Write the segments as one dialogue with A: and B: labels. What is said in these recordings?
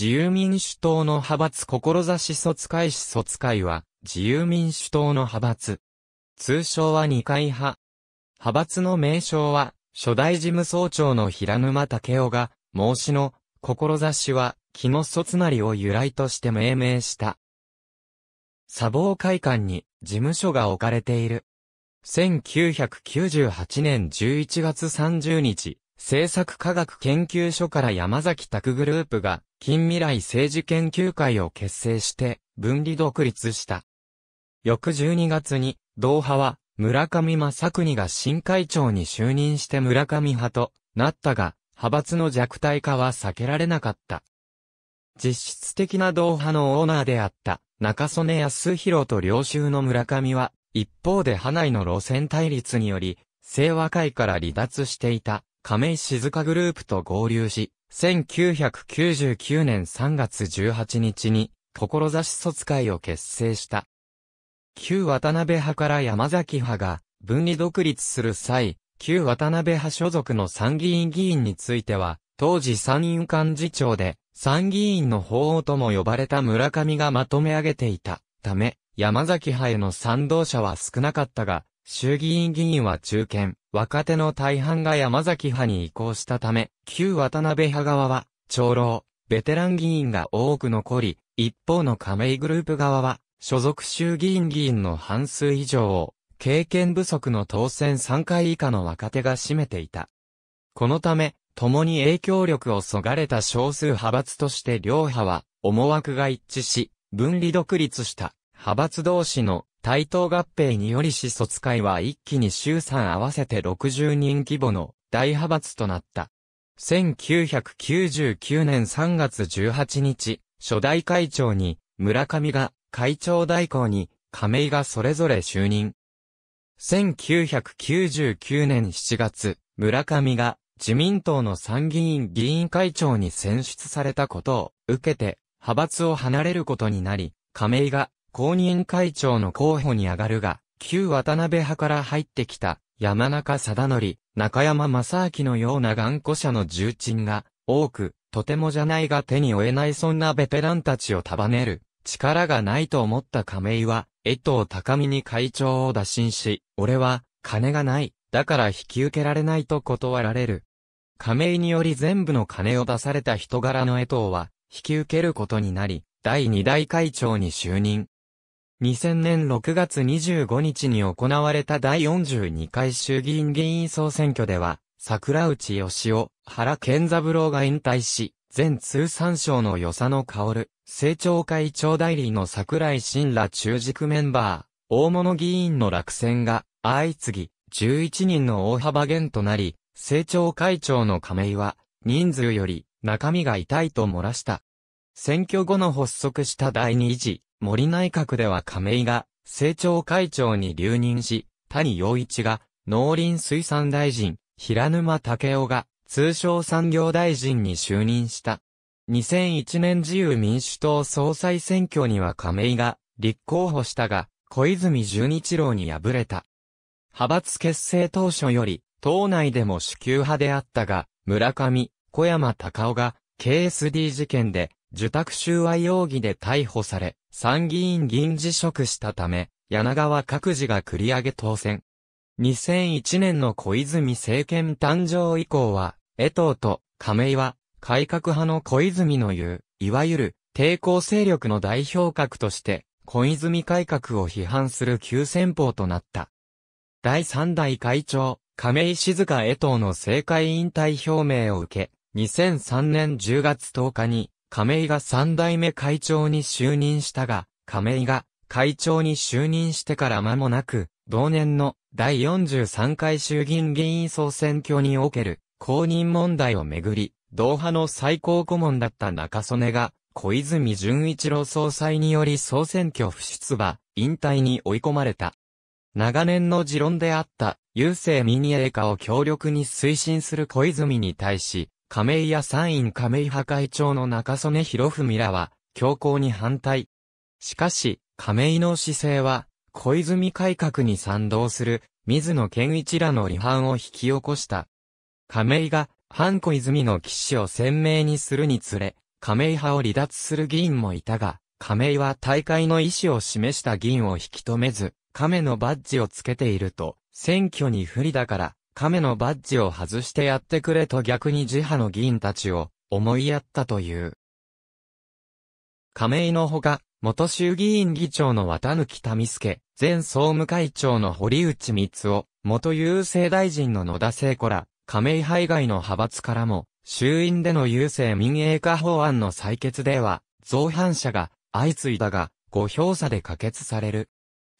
A: 自由民主党の派閥志卒会士卒会は、自由民主党の派閥。通称は二階派。派閥の名称は、初代事務総長の平沼武雄が、孟子の、志は、木の卒りを由来として命名した。砂防会館に事務所が置かれている。1998年11月30日、政策科学研究所から山崎拓グループが近未来政治研究会を結成して分離独立した。翌12月に、同派は村上正国が新会長に就任して村上派となったが、派閥の弱体化は避けられなかった。実質的な同派のオーナーであった中曽根康弘と領収の村上は、一方で派内の路線対立により、清和会から離脱していた亀井静香グループと合流し、1999年3月18日に、志卒会を結成した。旧渡辺派から山崎派が分離独立する際、旧渡辺派所属の参議院議員については、当時参院幹事長で、参議院の法王とも呼ばれた村上がまとめ上げていたため、山崎派への賛同者は少なかったが、衆議院議員は中堅、若手の大半が山崎派に移行したため、旧渡辺派側は、長老、ベテラン議員が多く残り、一方の亀井グループ側は、所属衆議院議員の半数以上を、経験不足の当選3回以下の若手が占めていた。このため、共に影響力をそがれた少数派閥として両派は、思惑が一致し、分離独立した、派閥同士の対等合併により市卒会は一気に衆参合わせて60人規模の大派閥となった。1999年3月18日、初代会長に村上が、会長代行に亀井がそれぞれ就任。1999年7月、村上が自民党の参議院議員会長に選出されたことを受けて、派閥を離れることになり、亀井が公認会長の候補に上がるが、旧渡辺派から入ってきた山中貞則、中山正明のような頑固者の重鎮が多く、とてもじゃないが手に負えないそんなベテランたちを束ねる力がないと思った亀井は、江藤高見に会長を打診し、俺は金がない、だから引き受けられないと断られる。亀井により全部の金を出された人柄の江藤は、引き受けることになり、第二代会長に就任。2000年6月25日に行われた第42回衆議院議員総選挙では、桜内義雄、原健三郎が引退し、前通産省の与謝野薫、政調会長代理の桜井新ら中軸メンバー、大物議員の落選が、相次ぎ、11人の大幅減となり、政調会長の亀井は、人数より中身が痛いと漏らした。選挙後の発足した第2次森内閣では亀井が政調会長に留任し、谷陽一が農林水産大臣、平沼武雄が通商産業大臣に就任した。2001年自由民主党総裁選挙には亀井が立候補したが、小泉純一郎に敗れた。派閥結成当初より、党内でも支給派であったが、村上、小山隆夫が KSD 事件で受託収賄容疑で逮捕され、参議院議員辞職したため、柳川各自が繰り上げ当選。2001年の小泉政権誕生以降は、江藤と亀井は、改革派の小泉の言う、いわゆる、抵抗勢力の代表格として、小泉改革を批判する急先鋒となった。第3代会長、亀井静香江藤の政界引退表明を受け、2003年10月10日に、亀井が三代目会長に就任したが、亀井が会長に就任してから間もなく、同年の第43回衆議院議員総選挙における公認問題をめぐり、同派の最高顧問だった中曽根が、小泉純一郎総裁により総選挙不出馬、引退に追い込まれた。長年の持論であった、郵政民営化を強力に推進する小泉に対し、亀井や参院亀井派会長の中曽根博文らは、強行に反対。しかし、亀井の姿勢は、小泉改革に賛同する、水野健一らの離反を引き起こした。亀井が、反小泉の騎士を鮮明にするにつれ、亀井派を離脱する議員もいたが、亀井は大会の意思を示した議員を引き止めず、亀のバッジをつけていると、選挙に不利だから、亀のバッジを外してやってくれと逆に自派の議員たちを思いやったという。亀井のほか、元衆議院議長の綿貫民助、前総務会長の堀内光雄、元郵政大臣の野田聖子ら、亀井派外の派閥からも、衆院での郵政民営化法案の採決では、造反者が相次いだが、ご評差で可決される。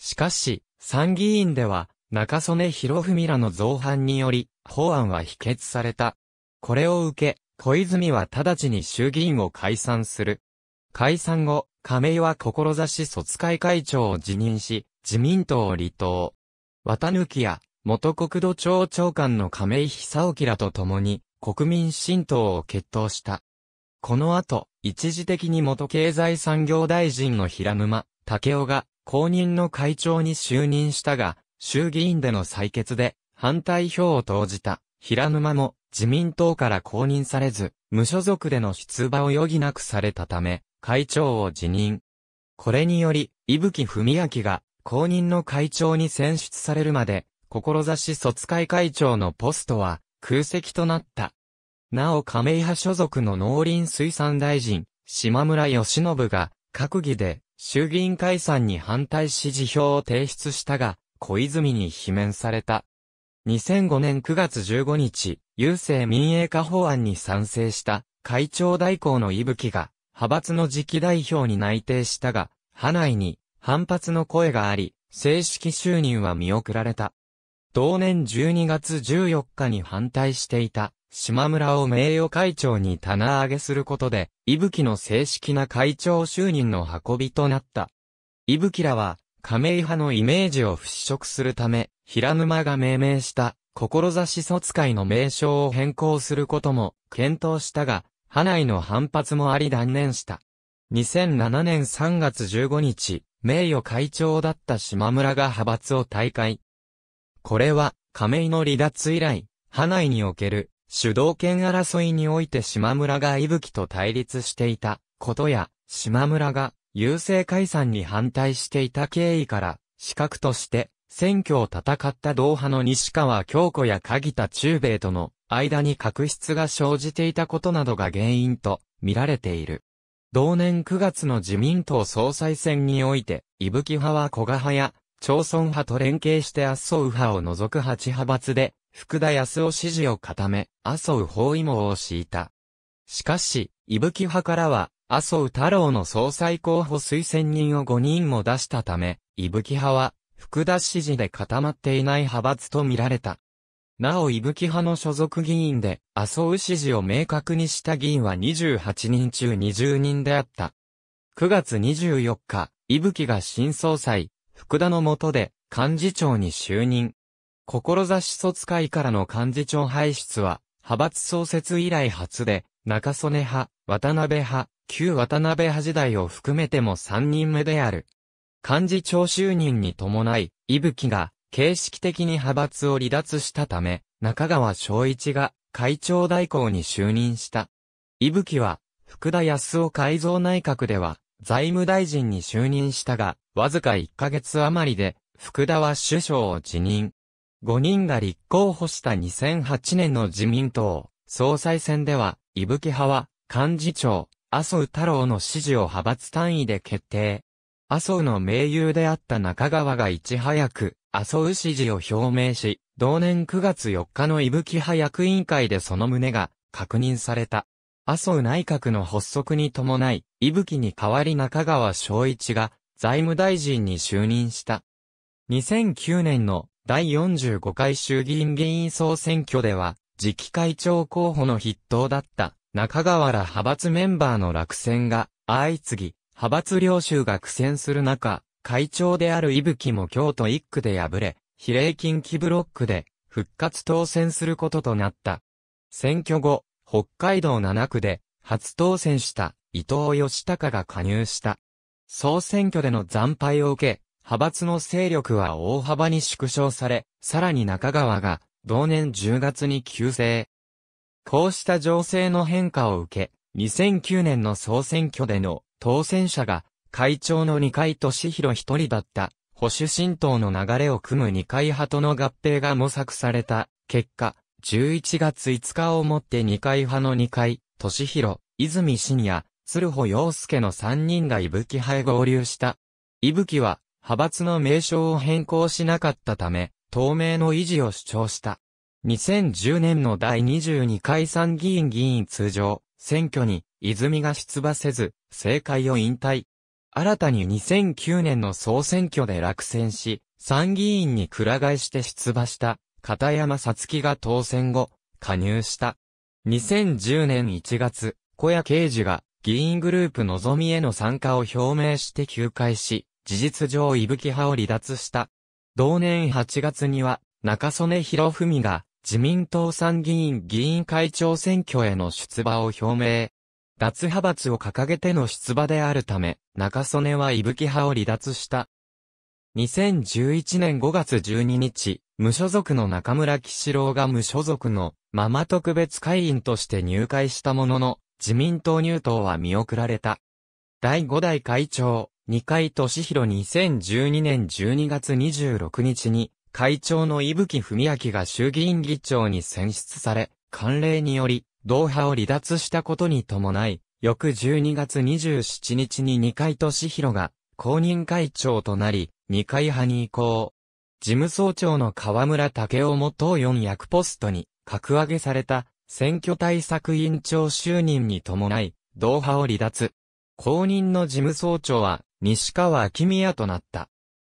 A: しかし、参議院では、中曽根博文らの造反により、法案は否決された。これを受け、小泉は直ちに衆議院を解散する。解散後、亀井は志卒会会長を辞任し、自民党を離党。綿貫や、元国土庁長官の亀井久興らと共に、国民新党を決闘した。この後、一時的に元経済産業大臣の平沼、武雄が、公認の会長に就任したが、衆議院での採決で反対票を投じた平沼も自民党から公認されず、無所属での出馬を余儀なくされたため、会長を辞任。これにより、伊吹文明が公認の会長に選出されるまで、志卒会会長のポストは空席となった。なお亀井派所属の農林水産大臣、島村義信が、閣議で衆議院解散に反対し辞表を提出したが、小泉に罷免された。2005年9月15日、郵政民営化法案に賛成した会長代行の伊吹が派閥の次期代表に内定したが、派内に反発の声があり、正式就任は見送られた。同年12月14日に反対していた島村を名誉会長に棚上げすることで、伊吹の正式な会長就任の運びとなった。伊吹らは亀井派のイメージを払拭するため、平沼が命名した、志卒会の名称を変更することも検討したが、派内の反発もあり断念した。2007年3月15日、名誉会長だった島村が派閥を退会。これは、亀井の離脱以来、派内における主導権争いにおいて島村が伊吹と対立していたことや、島村が郵政解散に反対していた経緯から、資格として、選挙を戦った同派の西川京子や鍵田中米との間に確執が生じていたことなどが原因と見られている。同年9月の自民党総裁選において、伊吹派は古賀派や、町村派と連携して麻生派を除く8派閥で、福田康夫支持を固め、麻生包囲網を敷いた。しかし、伊吹派からは、麻生太郎の総裁候補推薦人を5人も出したため、伊吹派は、福田支持で固まっていない派閥と見られた。なお伊吹派の所属議員で、麻生支持を明確にした議員は28人中20人であった。9月24日、伊吹が新総裁、福田の下で、幹事長に就任。志卒会からの幹事長輩出は、派閥創設以来初で、中曽根派、渡辺派、旧渡辺派時代を含めても3人目である。幹事長就任に伴い、伊吹が形式的に派閥を離脱したため、中川昭一が会長代行に就任した。伊吹は、福田康夫改造内閣では、財務大臣に就任したが、わずか1ヶ月余りで、福田は首相を辞任。5人が立候補した2008年の自民党、総裁選では、伊吹派は、幹事長、麻生太郎の支持を派閥単位で決定。麻生の盟友であった中川がいち早く、麻生支持を表明し、同年9月4日の伊吹派役員会でその旨が確認された。麻生内閣の発足に伴い、伊吹に代わり中川昭一が財務大臣に就任した。2009年の第45回衆議院議員総選挙では、次期会長候補の筆頭だった中川ら派閥メンバーの落選が相次ぎ、派閥領袖が苦戦する中、会長である伊吹も京都一区で敗れ、比例近畿ブロックで復活当選することとなった。選挙後、北海道7区で初当選した伊藤義隆が加入した。総選挙での惨敗を受け、派閥の勢力は大幅に縮小され、さらに中川が同年10月に急成。こうした情勢の変化を受け、2009年の総選挙での当選者が会長の二階俊博一人だった保守新党の流れを組む二階派との合併が模索された結果、11月5日をもって二階派の二階、俊博、泉信也、鶴穂陽介の三人が伊吹派へ合流した。伊吹は派閥の名称を変更しなかったため、透明の維持を主張した。2010年の第22回参議院議員通常選挙に泉が出馬せず、政界を引退。新たに2009年の総選挙で落選し、参議院に倉返替えして出馬した片山さつきが当選後、加入した。2010年1月、小谷刑事が議員グループのぞみへの参加を表明して休会し、事実上伊吹派を離脱した。同年8月には、中曽根博文が自民党参議院議員会長選挙への出馬を表明。脱派閥を掲げての出馬であるため、中曽根は伊吹派を離脱した。2011年5月12日、無所属の中村喜志郎が無所属のママ特別会員として入会したものの、自民党入党は見送られた。第5代会長、二階俊博2012年12月26日に、会長の伊吹文明が衆議院議長に選出され、慣例により、同派を離脱したことに伴い、翌12月27日に二階俊博が公認会長となり、二階派に移行。事務総長の河村武雄も党四役ポストに格上げされた選挙対策委員長就任に伴い、同派を離脱。公認の事務総長は西川明宮となった。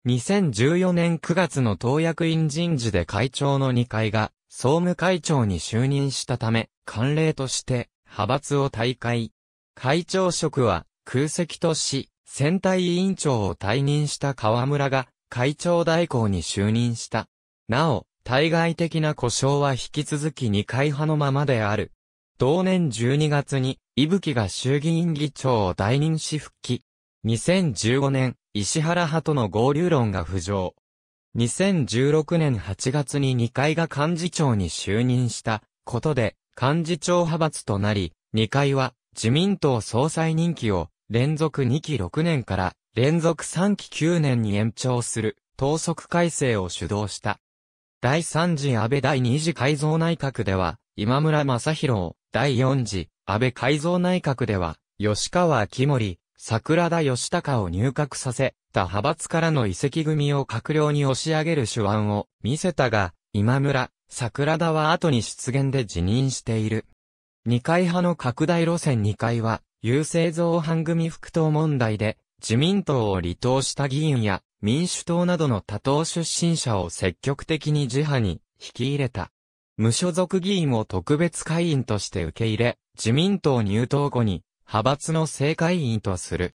A: 2014年9月の党役員人事で会長の2階が、総務会長に就任したため、慣例として、派閥を退会。会長職は、空席とし、選対委員長を退任した河村が、会長代行に就任した。なお、対外的な故障は引き続き二階派のままである。同年12月に、伊吹が衆議院議長を代任し復帰。2015年、石原派との合流論が浮上。2016年8月に二階が幹事長に就任したことで、幹事長派閥となり、二階は自民党総裁任期を連続2期6年から連続3期9年に延長する党則改正を主導した。第3次安倍第2次改造内閣では、今村正宏を、第4次安倍改造内閣では、吉川明森、桜田義孝を入閣させ、た派閥からの遺跡組を閣僚に押し上げる手腕を見せたが、今村、桜田は後に出現で辞任している。二階派の拡大路線二階は、優勢造反組副党問題で、自民党を離党した議員や、民主党などの多党出身者を積極的に自派に引き入れた。無所属議員を特別会員として受け入れ、自民党入党後に派閥の政界員とする。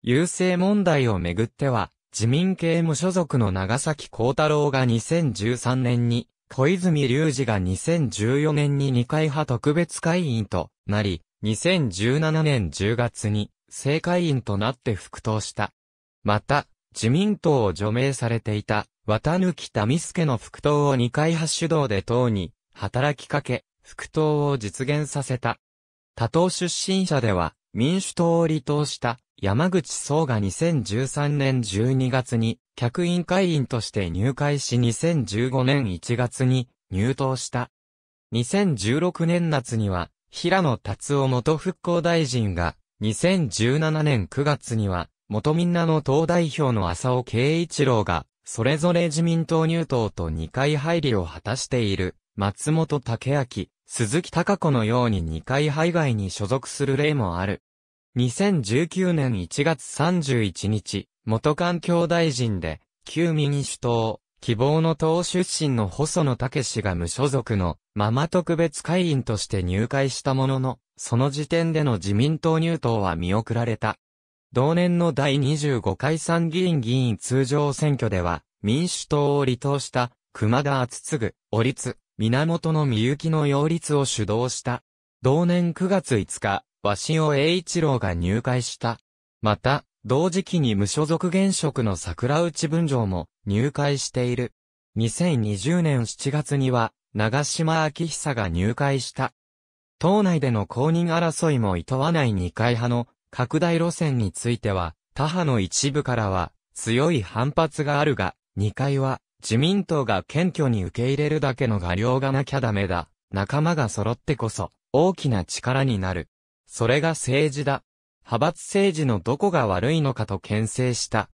A: 優勢問題をめぐっては、自民系無所属の長崎幸太郎が2013年に、小泉隆二が2014年に二階派特別会員となり、2017年10月に正会員となって復党した。また、自民党を除名されていた、綿貫民助の復党を二階派主導で党に働きかけ、復党を実現させた。多党出身者では、民主党を離党した山口総が2013年12月に客員会員として入会し2015年1月に入党した。2016年夏には、平野達夫元復興大臣が、2017年9月には、元みんなの党代表の浅尾慶一郎が、それぞれ自民党入党と2回配慮を果たしている、松本武明、鈴木隆子のように2回排外に所属する例もある。2019年1月31日、元環境大臣で、旧民主党、希望の党出身の細野武氏が無所属のママ特別会員として入会したものの、その時点での自民党入党は見送られた。同年の第25回参議院議員通常選挙では、民主党を離党した熊田厚次、折津、源のみゆきの擁立を主導した。同年9月5日、鷲尾栄一郎が入会した。また、同時期に無所属現職の桜内文城も入会している。2020年7月には、長島昭久が入会した。党内での公認争いも厭わない二階派の拡大路線については、他派の一部からは強い反発があるが、二階は自民党が謙虚に受け入れるだけの画量がなきゃダメだ。仲間が揃ってこそ、大きな力になる。それが政治だ。派閥政治のどこが悪いのかと牽制した。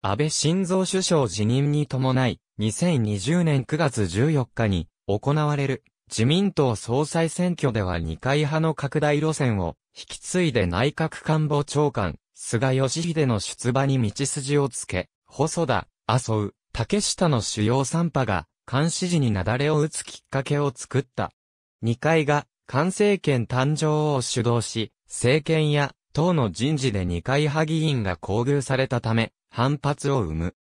A: 安倍晋三首相辞任に伴い、2020年9月14日に行われる自民党総裁選挙では二階派の拡大路線を引き継いで内閣官房長官、菅義偉の出馬に道筋をつけ、細田、麻生、竹下の主要3波が、監視時に雪崩を打つきっかけを作った。二階が、官政権誕生を主導し、政権や党の人事で二階派議員が厚遇されたため、反発を生む。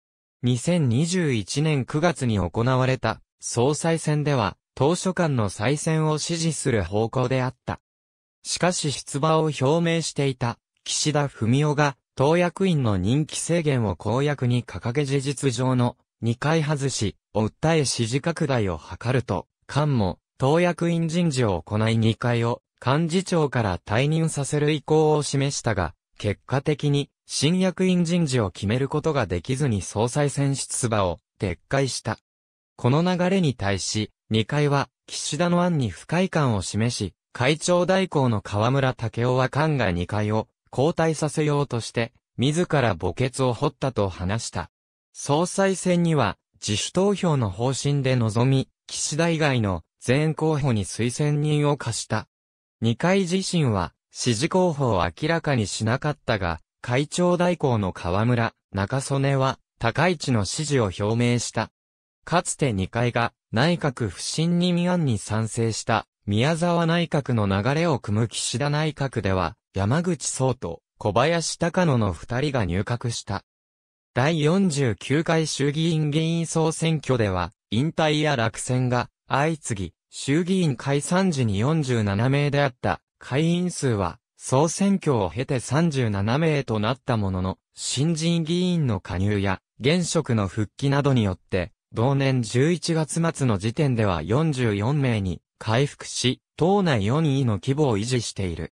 A: 2021年9月に行われた総裁選では、当初間の再選を支持する方向であった。しかし出馬を表明していた岸田文雄が党役員の任期制限を公約に掲げ事実上の二回外し、を訴え支持拡大を図ると、菅も、党役員人事を行い二回を、幹事長から退任させる意向を示したが、結果的に、新役員人事を決めることができずに総裁選出馬を撤回した。この流れに対し、二階は、岸田の案に不快感を示し、会長代行の河村武雄は官が二階を交代させようとして、自ら墓穴を掘ったと話した。総裁選には、自主投票の方針で臨み、岸田以外の全候補に推薦人を課した。二階自身は、支持候補を明らかにしなかったが、会長代行の河村、中曽根は、高市の支持を表明した。かつて二階が、内閣不信任案に賛成した、宮沢内閣の流れを組む岸田内閣では、山口総と小林隆野の二人が入閣した。第49回衆議院議員総選挙では、引退や落選が相次ぎ、衆議院解散時に47名であった会員数は、総選挙を経て37名となったものの、新人議員の加入や、現職の復帰などによって、同年11月末の時点では44名に回復し、党内4位の規模を維持している。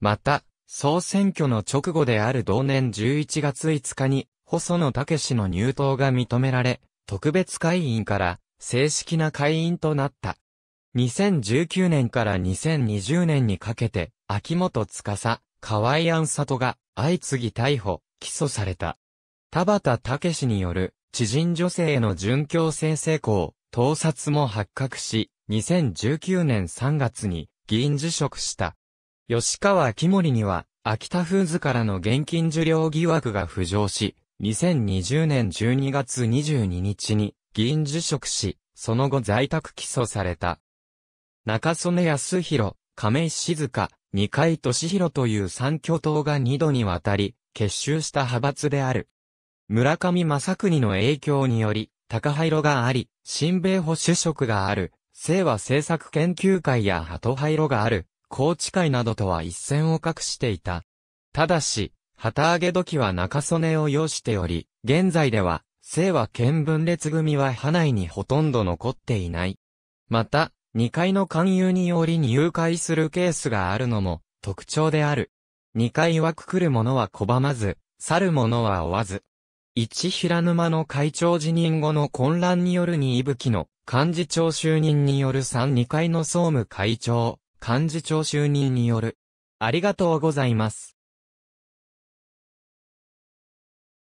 A: また、総選挙の直後である同年11月5日に、細野武氏の入党が認められ、特別会員から正式な会員となった。2019年から2020年にかけて、秋元司、河合安里が相次ぎ逮捕、起訴された。田畑武氏による知人女性への準強制成功、盗撮も発覚し、2019年3月に議員辞職した。吉川秋森には、秋田フーズからの現金受領疑惑が浮上し、2020年12月22日に議員辞職し、その後在宅起訴された。中曽根康弘、亀井静香、二階俊弘という三巨頭が二度にわたり、結集した派閥である。村上正国の影響により、高灰色があり、新米保守色がある、清和政策研究会や鳩灰色がある、高知会などとは一線を画していた。ただし、旗揚げ時は中曽根を要しており、現在では、清和見分裂組は派内にほとんど残っていない。また、二階の勧誘により入会するケースがあるのも特徴である。二階はくくる者は拒まず、去る者は追わず。一平沼の会長辞任後の混乱によるに息吹の幹事長就任による三二階の総務会長、幹事長就任による。ありがとうございます。